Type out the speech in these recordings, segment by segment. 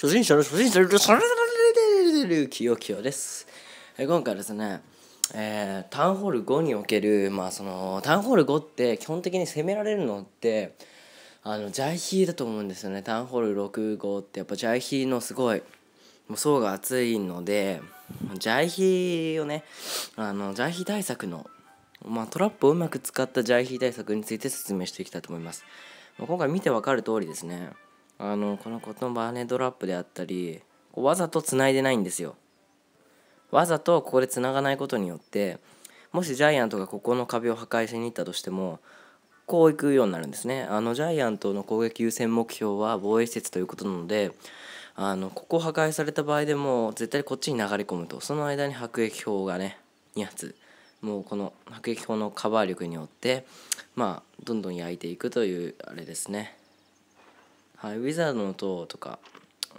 初心者の初心者の初心者のキヨキヨです。今回ですね、えー、タウンホール5における、まあ、そのタウンホール5って基本的に攻められるのってあのジャイヒーだと思うんですよねタウンホール65ってやっぱジャイヒーのすごいもう層が厚いのでジャイヒーをねあのジャイヒー対策の、まあ、トラップをうまく使ったジャイヒー対策について説明していきたいと思います。今回見てわかる通りですねあのこの言葉ねドラップであったりわざと繋いでないんですよわざとここでつながないことによってもしジャイアントがここの壁を破壊しに行ったとしてもこういくようになるんですねあのジャイアントの攻撃優先目標は防衛施設ということなのであのここ破壊された場合でも絶対こっちに流れ込むとその間に迫撃砲がね2発もうこの迫撃砲のカバー力によってまあどんどん焼いていくというあれですね。はい、ウィザードの塔とか、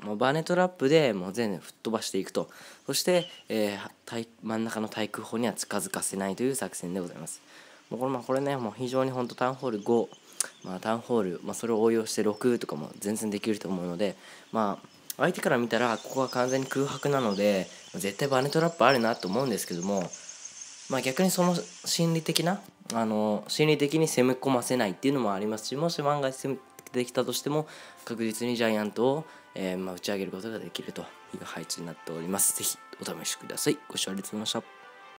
まあ、バネトラップでもう全然吹っ飛ばしていくとそして、えー、真ん中の対空砲には近づかせないという作戦でございますもうこれ,、まあ、これねもう非常に本当タウンホール5、まあ、タウンホール、まあ、それを応用して6とかも全然できると思うのでまあ相手から見たらここは完全に空白なので絶対バネトラップあるなと思うんですけども、まあ、逆にその心理的なあの心理的に攻め込ませないっていうのもありますしもし万が一できたとしても確実にジャイアントを、えー、まあ、打ち上げることができるという配置になっております。ぜひお試しください。ご視聴ありがとうございました。